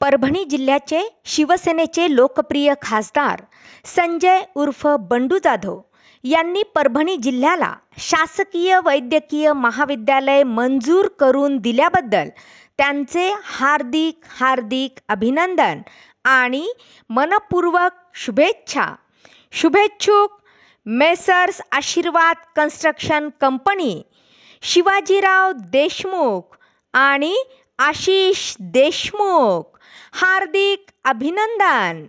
परभणी जिल्ह्याचे शिवसेनेचे लोकप्रिय खासदार संजय उर्फ बंडू जाधव यांनी परभणी जिल्ह्याला शासकीय वैद्यकीय महाविद्यालय मंजूर करून दिल्याबद्दल त्यांचे हार्दिक हार्दिक अभिनंदन आणि मनपूर्वक शुभेच्छा शुभेच्छुक Messrs Aashirwad construction company Shivajirao Deshmukh आणि आशिष देशमुख हार्दिक अभिनंदन